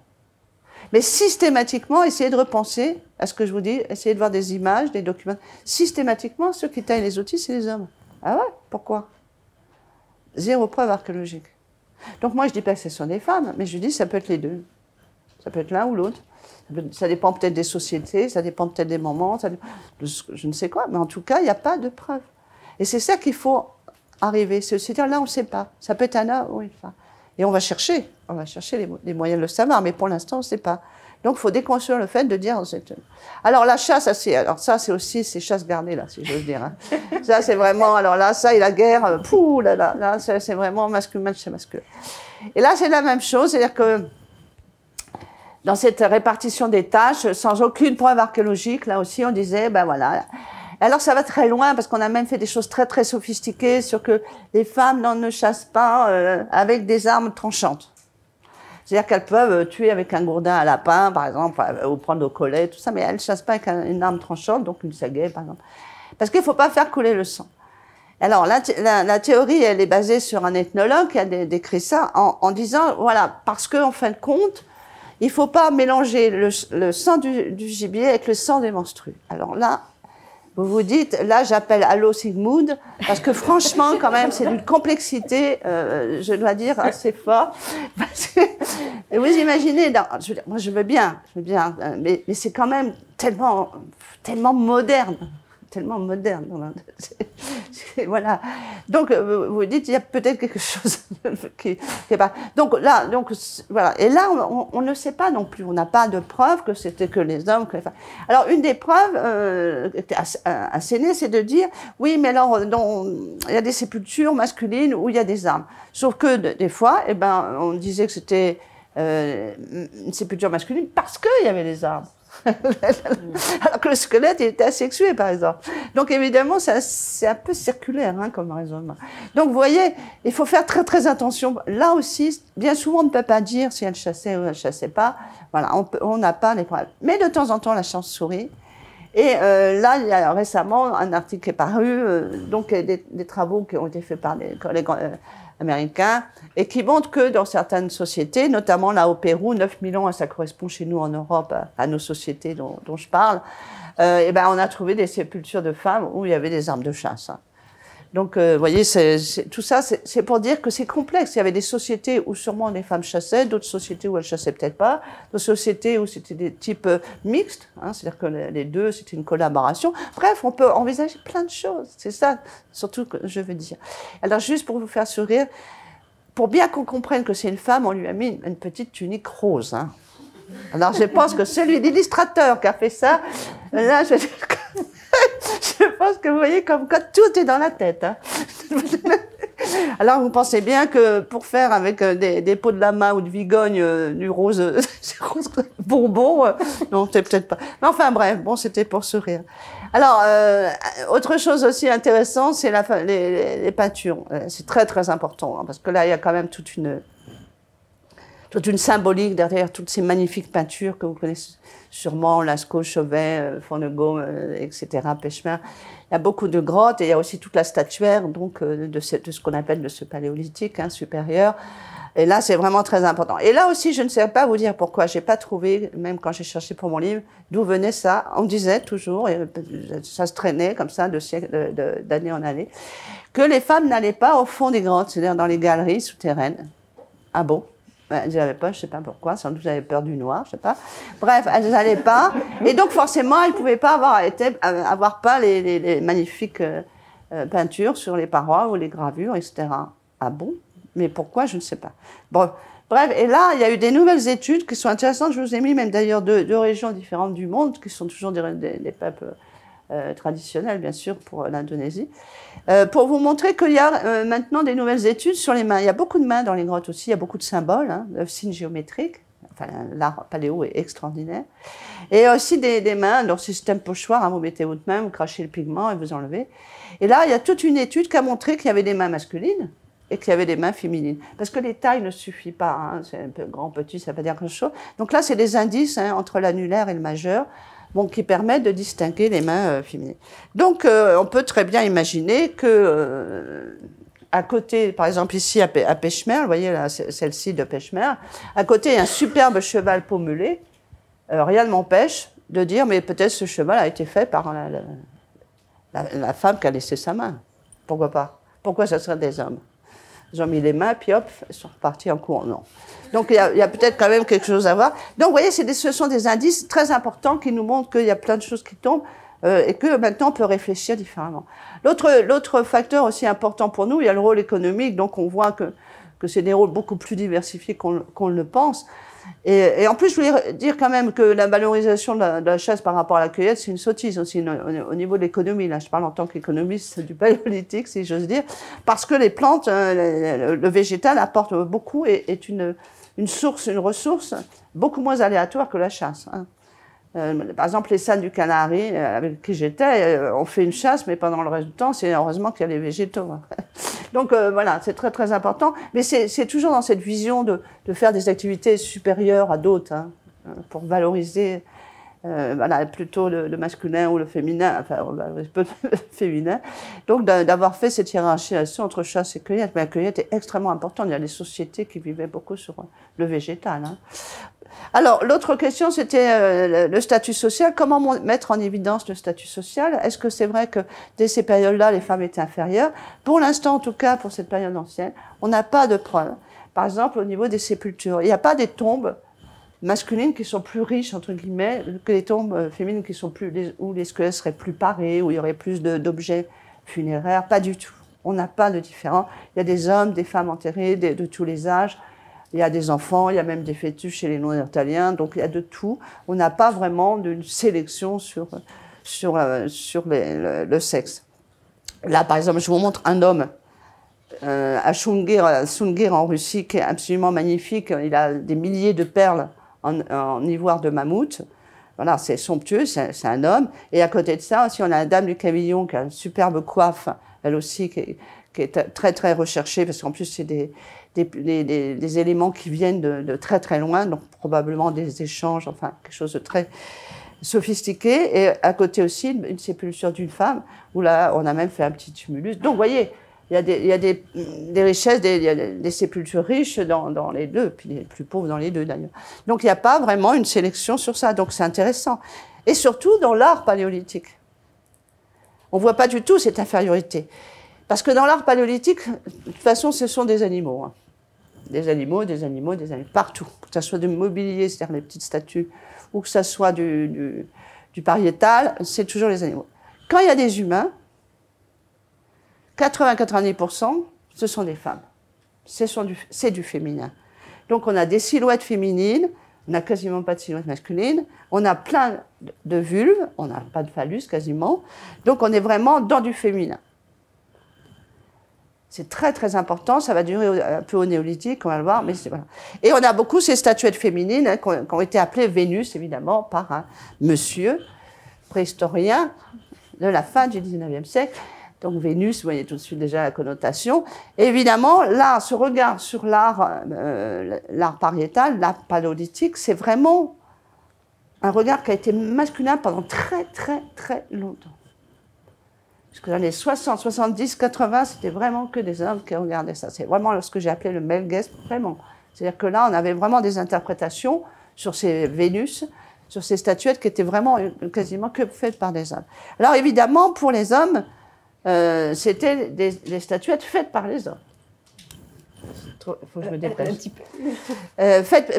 Mais systématiquement, essayez de repenser à ce que je vous dis, essayez de voir des images, des documents. Systématiquement, ceux qui taillent les outils, c'est les hommes. Ah ouais Pourquoi Zéro preuve archéologique. Donc moi, je ne dis pas que ce sont des femmes, mais je dis que ça peut être les deux. Ça peut être l'un ou l'autre. Ça dépend peut-être des sociétés, ça dépend peut-être des moments, je ne sais quoi. Mais en tout cas, il n'y a pas de preuve. Et c'est ça qu'il faut arriver. C'est-à-dire là, on ne sait pas. Ça peut être un homme ou une femme. Et on va chercher, on va chercher les, les moyens de le savoir, mais pour l'instant, on ne sait pas. Donc, faut déconstruire le fait de dire. Alors, la chasse, alors ça, c'est aussi ces chasses gardée, là, si j'ose dire. Hein. ça, c'est vraiment. Alors là, ça et la guerre, euh, pouh, là, là, là c'est vraiment masculin c'est masculin. Et là, c'est la même chose, c'est-à-dire que dans cette répartition des tâches, sans aucune preuve archéologique, là aussi, on disait, ben voilà. Alors ça va très loin parce qu'on a même fait des choses très très sophistiquées sur que les femmes non, ne chassent pas euh, avec des armes tranchantes. C'est-à-dire qu'elles peuvent tuer avec un gourdin à lapin, par exemple, euh, ou prendre au collet, tout ça, mais elles ne chassent pas avec une arme tranchante, donc une sagaie, par exemple. Parce qu'il ne faut pas faire couler le sang. Alors, la, théorie, elle est basée sur un ethnologue qui a décrit ça en, disant, voilà, parce qu'en en fin de compte, il ne faut pas mélanger le, sang du, gibier avec le sang des menstrues. Alors là, vous vous dites, là, j'appelle Allo Sigmund, parce que franchement, quand même, c'est d'une complexité, euh, je dois dire, assez forte. Parce que et vous imaginez, moi je veux bien, je veux bien, euh, mais, c'est quand même tellement, tellement moderne, tellement moderne. voilà. Donc euh, vous dites, il y a peut-être quelque chose qui n'est pas. Donc là, donc voilà. Et là, on, ne sait pas non plus, on n'a pas de preuve que c'était que les hommes, Alors une des preuves euh, euh née, c'est de dire, oui, mais alors il y a des sépultures masculines où il y a des armes. Sauf que des fois, eh ben, on disait que c'était euh, une sépulture masculine parce qu'il y avait les armes. Alors que le squelette, il était asexué, par exemple. Donc, évidemment, c'est un peu circulaire hein, comme raisonnement. Donc, vous voyez, il faut faire très, très attention. Là aussi, bien souvent, on ne peut pas dire si elle chassait ou elle chassait pas. Voilà, on n'a pas les problèmes. Mais de temps en temps, la chance sourit. Et euh, là, il y a récemment un article qui est paru, euh, donc des, des, travaux qui ont été faits par les collègues euh, américains, et qui montre que dans certaines sociétés, notamment là au Pérou, 9000 ans, hein, ça correspond chez nous en Europe à, nos sociétés dont, je parle, euh, et eh ben on a trouvé des sépultures de femmes où il y avait des armes de chasse. Hein. Donc, euh, vous voyez, c'est, tout ça, c'est, pour dire que c'est complexe. Il y avait des sociétés où sûrement les femmes chassaient, d'autres sociétés où elles chassaient peut-être pas, d'autres sociétés où c'était des types euh, mixtes, hein, c'est-à-dire que les deux, c'était une collaboration. Bref, on peut envisager plein de choses. C'est ça, surtout que je veux dire. Alors, juste pour vous faire sourire, pour bien qu'on comprenne que c'est une femme, on lui a mis une petite tunique rose. Hein. Alors, je pense que celui, l'illustrateur qui a fait ça, là, je pense que vous voyez comme quand tout est dans la tête. Hein. Alors vous pensez bien que pour faire avec euh, des, des peaux de lama ou de vigogne euh, du rose, euh, bonbon, euh, non c'est peut-être pas. Mais enfin bref, bon c'était pour sourire. Alors autre chose aussi intéressante, c'est la les, les, peintures. C'est très très important hein, parce que là il y a quand même toute une toute une symbolique derrière toutes ces magnifiques peintures que vous connaissez sûrement, Lascaux, Chauvet, euh, Font-de-Gaume, euh, etc., pêchemin Il y a beaucoup de grottes et il y a aussi toute la statuaire donc euh, de ce, de ce qu'on appelle de ce paléolithique hein, supérieur. Et là, c'est vraiment très important. Et là aussi, je ne sais pas vous dire pourquoi. J'ai pas trouvé, même quand j'ai cherché pour mon livre, d'où venait ça. On disait toujours, et ça se traînait comme ça de d'année en année, que les femmes n'allaient pas au fond des grottes, c'est-à-dire dans les galeries souterraines. Ah bon bah, elles pas, je ne sais pas pourquoi, sans doute elles peur du noir, je sais pas. Bref, ah, elles n'allait pas. Et donc forcément, elles ne pouvaient pas avoir, été, euh, avoir pas les, magnifiques euh, euh, peintures sur les parois ou les gravures, etc. Ah bon Mais pourquoi Je ne sais pas. Bon, bref, et là, il y a eu des nouvelles études qui sont intéressantes. Je vous ai mis même d'ailleurs deux, régions différentes du monde, qui sont toujours des peuples euh, traditionnel, traditionnelle, bien sûr, pour l'Indonésie, euh, pour vous montrer qu'il y a euh, maintenant des nouvelles études sur les mains. Il y a beaucoup de mains dans les grottes aussi, il y a beaucoup de symboles, hein, de signes géométriques. Enfin, l'art paléo est extraordinaire. Et aussi des, mains, leur système pochoir, hein. vous mettez votre main, vous crachez le pigment et vous enlevez. Et là, il y a toute une étude qui a montré qu'il y avait des mains masculines, et qu'il y avait des mains féminines. Parce que les tailles ne suffisent pas, hein. c'est un peu grand, petit, ça ne veut dire quelque chose. Donc là, c'est des indices entre l'annulaire et le majeur bon, qui permet de distinguer les mains euh, féminines. Donc, euh, on peut très bien imaginer que euh, à côté, par exemple ici à, pêche à Pêchemer, vous voyez celle-ci de Pêchemer, à côté, un superbe cheval pommulé. rien ne m'empêche de dire, mais peut-être ce cheval a été fait par la, la, femme qui a laissé sa main. Pourquoi pas Pourquoi ce serait des hommes ils ont mis les mains, puis hop, ils sont repartis en courant. Donc il y a, peut-être quand même quelque chose à voir. Donc vous voyez, ce sont des indices très importants qui nous montrent qu'il y a plein de choses qui tombent euh, et que maintenant on peut réfléchir différemment. L'autre facteur aussi important pour nous, il y a le rôle économique. Donc on voit que, que c'est des rôles beaucoup plus diversifiés qu'on le pense. Et, en plus, je voulais dire quand même que la valorisation de la, chasse par rapport à la cueillette, c'est une sottise aussi au, niveau de l'économie. Là, je parle en tant qu'économiste du paléolithique, si j'ose dire, parce que les plantes, euh, le, végétal apporte beaucoup et est une, source, une ressource beaucoup moins aléatoire que la chasse. Hein. Euh, par exemple, les salles du Canari, euh, avec qui j'étais, ont on fait une chasse, mais pendant le reste du temps, c'est heureusement qu'il y a les végétaux. Hein. Donc euh, voilà, c'est très très important. Mais c'est toujours dans cette vision de, faire des activités supérieures à d'autres hein, pour valoriser euh, voilà, plutôt le, masculin ou le féminin, enfin, on peu féminin. Donc, d'avoir fait cette hiérarchisation entre chasse et cueillette. Mais ben, la cueillette est extrêmement importante. Il y a des sociétés qui vivaient beaucoup sur euh, le végétal. Hein. Alors, l'autre question, c'était euh, le statut social. Comment mettre en évidence le statut social Est-ce que c'est vrai que dès ces périodes-là, les femmes étaient inférieures Pour l'instant, en tout cas, pour cette période ancienne, on n'a pas de preuves. Par exemple, au niveau des sépultures, il n'y a pas des tombes masculines qui sont plus riches, entre guillemets, que les tombes euh, féminines qui sont plus, où les squelettes seraient plus parés, où il y aurait plus d'objets funéraires. Pas du tout. On n'a pas de différent. Il y a des hommes, des femmes enterrées de tous les âges. Il y a des enfants, il y a même des fœtus chez les non-italiens. Donc il y a de tout. On n'a pas vraiment de sélection sur, sur, euh, sur le, sexe. Là, par exemple, je vous montre un homme euh, à Sungir, en Russie qui est absolument magnifique. Il a des milliers de perles en, ivoire de mammouth. Voilà, c'est somptueux, c'est un homme. Et à côté de ça, aussi, on a la dame du Camillon qui a une superbe coiffe, elle aussi, qui est, très, très recherchée, parce qu'en plus, c'est des, des, éléments qui viennent de, de, très, très loin, donc probablement des échanges, enfin, quelque chose de très sophistiqué. Et à côté aussi, une sépulture d'une femme, où là, on a même fait un petit tumulus. Donc, vous voyez, il y a des, richesses, des, sépultures riches dans, les deux, puis les plus pauvres dans les deux d'ailleurs. Donc il n'y a pas vraiment une sélection sur ça, donc c'est intéressant. Et surtout dans l'art paléolithique. On ne voit pas du tout cette infériorité. Parce que dans l'art paléolithique, de toute façon, ce sont des animaux. Hein. Des animaux, des animaux, des animaux, partout. Que ce soit du mobilier, c'est-à-dire les petites statues, ou que ce soit du, du, du pariétal, c'est toujours les animaux. Quand il y a des humains, 80-90%, ce sont des femmes. C'est du, féminin. Donc on a des silhouettes féminines, on n'a quasiment pas de silhouettes masculines, on a plein de vulves, on n'a pas de phallus quasiment, donc on est vraiment dans du féminin. C'est très très important, ça va durer un peu au néolithique, on va le voir, mais voilà. Et on a beaucoup ces statuettes féminines hein, qui, ont, été appelées Vénus, évidemment, par un monsieur préhistorien de la fin du 19e siècle, donc Vénus, vous voyez tout de suite déjà la connotation. évidemment, là, ce regard sur l'art, euh, l'art pariétal, l'art paléolithique, c'est vraiment un regard qui a été masculin pendant très, très, très longtemps. Parce que dans les 60, 70, 80, c'était vraiment que des hommes qui regardaient ça. C'est vraiment ce que j'ai appelé le male vraiment. C'est-à-dire que là, on avait vraiment des interprétations sur ces Vénus, sur ces statuettes qui étaient vraiment euh, quasiment que faites par des hommes. Alors évidemment, pour les hommes, euh, c'était des, statuettes faites par les hommes.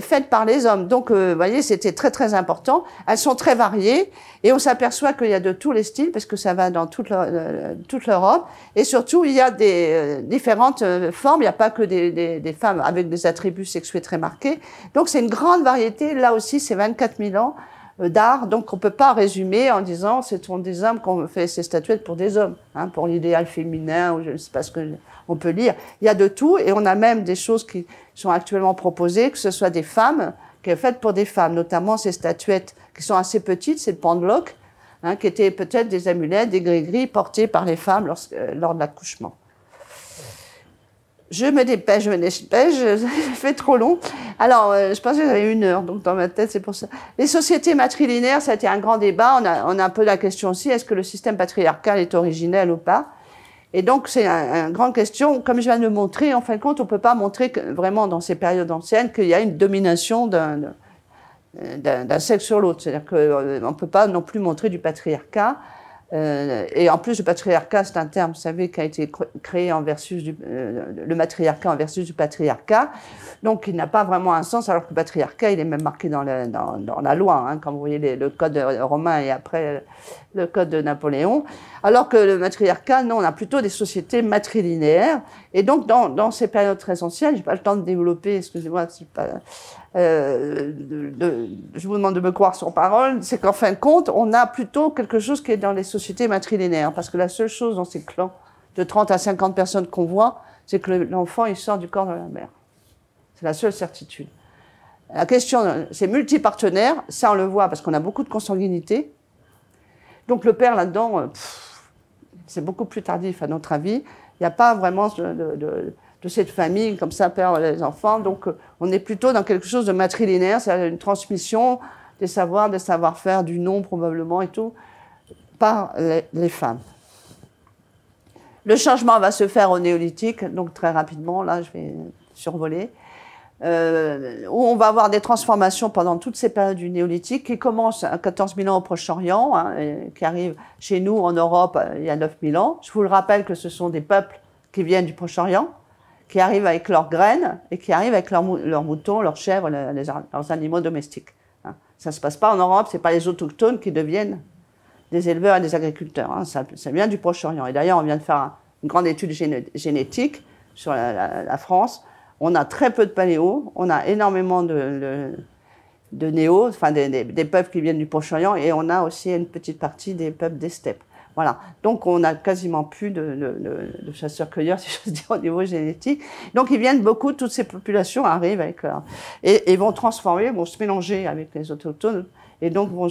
faites, par les hommes. Donc, euh, vous voyez, c'était très, très important. Elles sont très variées et on s'aperçoit qu'il y a de tous les styles parce que ça va dans toute l'Europe. Et surtout, il y a des euh, différentes formes. Il n'y a pas que des, femmes avec des attributs sexuels très marqués. Donc, c'est une grande variété. Là aussi, c'est 24 000 ans. Euh, d'art, donc on peut pas résumer en disant c'est sont des hommes qu'on fait ces statuettes pour des hommes, hein, pour l'idéal féminin ou je ne sais pas ce qu'on peut lire. Il y a de tout et on a même des choses qui sont actuellement proposées, que ce soit des femmes qui est faites pour des femmes, notamment ces statuettes qui sont assez petites, c'est le hein, qui étaient peut-être des amulettes, des gris-gris portées par les femmes lorsque, euh, lors de l'accouchement. Je me dépêche, je me dépêche, ça fait trop long. Alors, euh, je pense que j'avais une heure, donc dans ma tête, c'est pour ça. Les sociétés matrilinéaires, ça a été un grand débat. On a, on un peu la question aussi, est-ce que le système patriarcal est originel ou pas Et donc, c'est un, une grande question. Comme je viens de le montrer, en fin de compte, on peut pas montrer vraiment dans ces périodes anciennes qu'il y a une domination d'un sexe sur l'autre. C'est-à-dire qu'on euh, ne peut pas non plus montrer du patriarcat. Euh, et en plus, le patriarcat, c'est un terme, vous savez, qui a été créé en versus du, euh, le matriarcat en versus du patriarcat. Donc, il n'a pas vraiment un sens, alors que le patriarcat, il est même marqué dans la, dans, la loi, hein, quand vous voyez le code romain et après le code de Napoléon. Alors que le matriarcat, non, on a plutôt des sociétés matrilinéaires. Et donc, dans, dans ces périodes très anciennes, j'ai pas le temps de développer, excusez-moi, c'est pas euh, de, je vous demande de me croire sur parole, c'est qu'en fin de compte, on a plutôt quelque chose qui est dans les sociétés matrilinéaires. Parce que la seule chose dans ces clans de 30 à 50 personnes qu'on voit, c'est que l'enfant, il sort du corps de la mère. C'est la seule certitude. La question, c'est multipartenaire, ça on le voit parce qu'on a beaucoup de consanguinité. Donc le père là-dedans, euh, c'est beaucoup plus tardif à notre avis. Il n'y a pas vraiment de, de de cette famille, comme ça, perd les enfants. Donc, euh, on est plutôt dans quelque chose de matrilinéaire, c'est-à-dire une transmission des savoirs, des savoir-faire, du nom probablement et tout, par les, femmes. Le changement va se faire au néolithique, donc très rapidement, là, je vais survoler, euh, où on va avoir des transformations pendant toutes ces périodes du néolithique qui commencent à 14 000 ans au Proche-Orient, hein, qui arrivent chez nous en Europe euh, il y a 9 000 ans. Je vous le rappelle que ce sont des peuples qui viennent du Proche-Orient, qui arrivent avec leurs graines et qui arrivent avec leurs moutons, leurs chèvres, leurs animaux domestiques. Hein. Ça ne se passe pas en Europe, ce n'est pas les autochtones qui deviennent des éleveurs et des agriculteurs. Hein. Ça, vient du Proche-Orient. Et d'ailleurs, on vient de faire une grande étude génétique sur la, France. On a très peu de paléo, on a énormément de, de, néo, enfin des, des, peuples qui viennent du Proche-Orient, et on a aussi une petite partie des peuples des steppes. Voilà. Donc, on n'a quasiment plus de, chasseurs-cueilleurs, si j'ose dire, au niveau génétique. Donc, ils viennent beaucoup, toutes ces populations arrivent avec euh, et, vont transformer, vont se mélanger avec les autochtones et donc vont,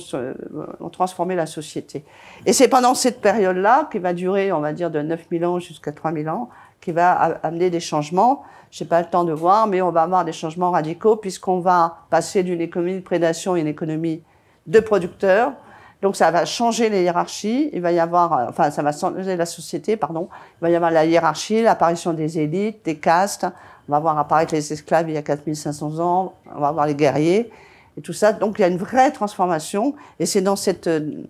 vont, transformer la société. Et c'est pendant cette période-là, qui va durer, on va dire, de 9000 ans jusqu'à 3000 ans, qui va amener des changements. Je n'ai pas le temps de voir, mais on va avoir des changements radicaux puisqu'on va passer d'une économie de prédation à une économie de producteurs. Donc ça va changer les hiérarchies, il va y avoir, euh, enfin ça va changer la société, pardon, il va y avoir la hiérarchie, l'apparition des élites, des castes, on va voir apparaître les esclaves il y a 4500 ans, on va voir les guerriers, et tout ça. Donc il y a une vraie transformation, et c'est dans ce euh,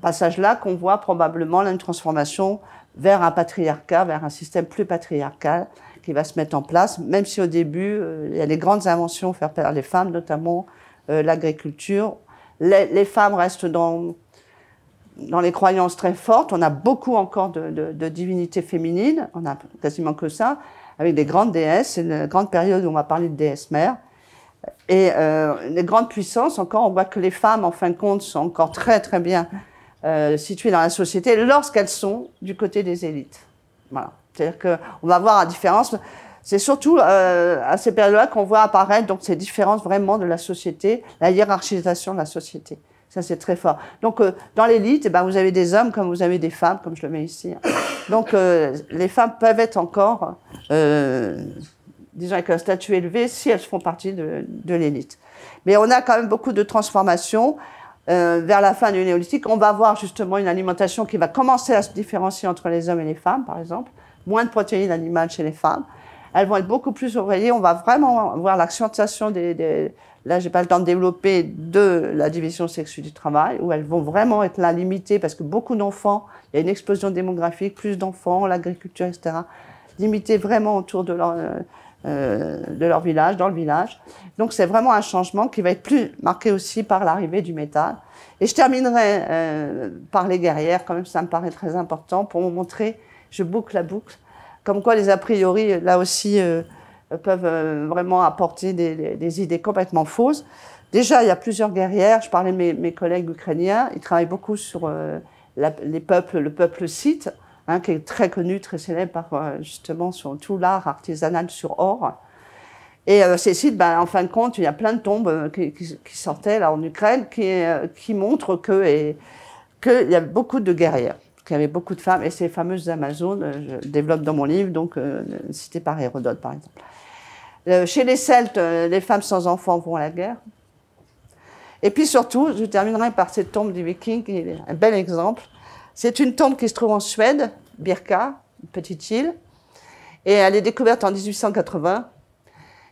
passage-là qu'on voit probablement une transformation vers un patriarcat, vers un système plus patriarcal qui va se mettre en place, même si au début, euh, il y a les grandes inventions faire par les femmes, notamment l'agriculture les, femmes restent dans, les croyances très fortes. On a beaucoup encore de, divinités féminines. On a quasiment que ça, avec des grandes déesses. C'est une grande période où on va parler de déesses mères. Et euh, les grandes puissances, encore, on voit que les femmes, en fin de compte, sont encore très, très bien euh, situées dans la société lorsqu'elles sont du côté des élites. Voilà. C'est-à-dire qu'on va voir la différence. C'est surtout euh, à ces périodes-là qu'on voit apparaître donc, ces différences vraiment de la société, la hiérarchisation de la société. Ça, c'est très fort. Donc, euh, dans l'élite, eh ben, vous avez des hommes comme vous avez des femmes, comme je le mets ici. Donc, euh, les femmes peuvent être encore, euh, disons, avec un statut élevé, si elles font partie de, l'élite. Mais on a quand même beaucoup de transformations. vers la fin du néolithique, on va voir justement une alimentation qui va commencer à se différencier entre les hommes et les femmes, par exemple. Moins de protéines animales chez les femmes elles vont être beaucoup plus surveillées. On va vraiment voir l'accentuation des, des là, j'ai pas le temps de développer de la division sexuelle du travail, où elles vont vraiment être là limitées parce que beaucoup d'enfants, il y a une explosion démographique, plus d'enfants, l'agriculture, etc. Limitées vraiment autour de leur, euh, euh, de leur village, dans le village. Donc, c'est vraiment un changement qui va être plus marqué aussi par l'arrivée du métal. Et je terminerai euh, par les guerrières, quand même, ça me paraît très important pour vous montrer, je boucle la boucle, comme quoi, les a priori, là aussi, euh, peuvent euh, vraiment apporter des, des, idées complètement fausses. Déjà, il y a plusieurs guerrières. Je parlais de mes, mes collègues ukrainiens. Ils travaillent beaucoup sur euh, les peuples, le peuple site, hein, qui est très connu, très célèbre par justement sur tout l'art artisanal sur or. Et ces sites, ben, en fin de compte, il y a plein de tombes qui, qui, sortaient là en Ukraine qui, qui montrent que qu'il y a beaucoup de guerrières qu'il y avait beaucoup de femmes, et ces fameuses Amazones, euh, je développe dans mon livre, donc euh, par Hérodote, par exemple. Euh, chez les Celtes, les femmes sans enfants vont à la guerre. Et puis surtout, je terminerai par cette tombe des Vikings, qui est un bel exemple. C'est une tombe qui se trouve en Suède, Birka, une petite île, et elle est découverte en 1880.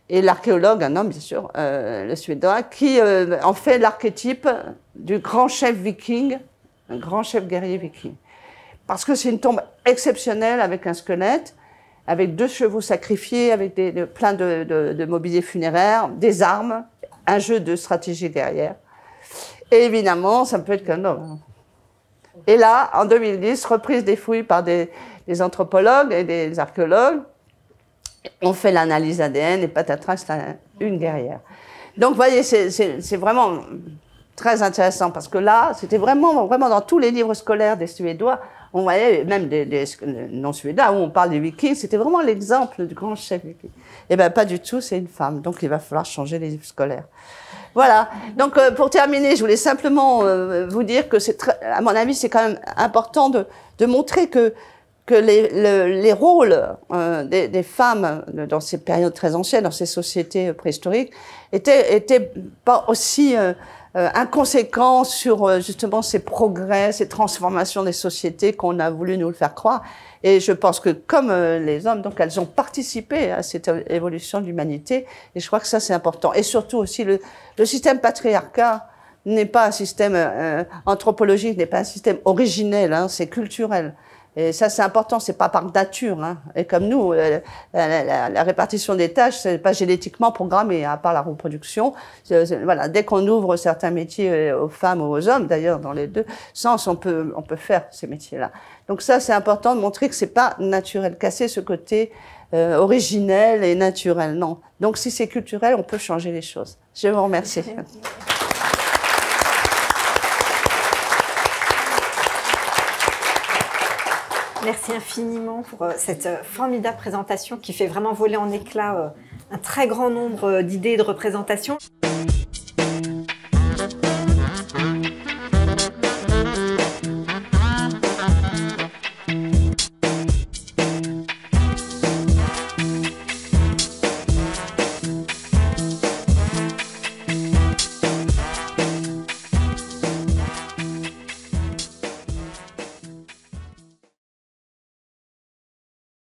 Et l'archéologue, un homme bien sûr, le Suédois, qui en fait l'archétype du grand chef viking un grand chef guerrier viking. Parce que c'est une tombe exceptionnelle avec un squelette, avec deux chevaux sacrifiés, avec plein de, mobilier funéraire, des armes, un jeu de stratégie derrière. Et évidemment, ça ne peut être qu'un homme. Et là, en 2010, reprise des fouilles par des, anthropologues et des archéologues, on fait l'analyse ADN et patatras, c'est une guerrière. Donc, vous voyez, c'est vraiment très intéressant parce que là, c'était vraiment, vraiment dans tous les livres scolaires des Suédois, on voyait même des, non-suédois où on parle des vikings, c'était vraiment l'exemple du grand chef viking. Eh bien, pas du tout, c'est une femme. Donc, il va falloir changer les scolaires. Voilà. Donc, euh, pour terminer, je voulais simplement euh, vous dire que c'est, à mon avis, c'est quand même important de, montrer que que les, rôles euh, des, femmes dans ces périodes très anciennes, dans ces sociétés préhistoriques, étaient, étaient pas aussi euh, inconséquent sur euh, justement ces progrès, ces transformations des sociétés qu'on a voulu nous le faire croire. Et je pense que comme euh, les hommes, donc elles ont participé à cette évolution de l'humanité. Et je crois que ça c'est important. Et surtout aussi le, système patriarcat n'est pas un système anthropologique, n'est pas un système originel, hein, c'est culturel. Et ça, c'est important, c'est pas par nature. Hein. Et comme nous, euh, la, répartition des tâches, c'est pas génétiquement programmé, hein, à part la reproduction. voilà, dès qu'on ouvre certains métiers euh, aux femmes ou aux hommes, d'ailleurs, dans les deux sens, on peut, on peut faire ces métiers-là. Donc ça, c'est important de montrer que c'est pas naturel, casser ce côté euh, originel et naturel, non. Donc si c'est culturel, on peut changer les choses. Je vous remercie. Merci infiniment pour euh, cette euh, formidable présentation qui fait vraiment voler en éclat euh, un très grand nombre d'idées et de représentations.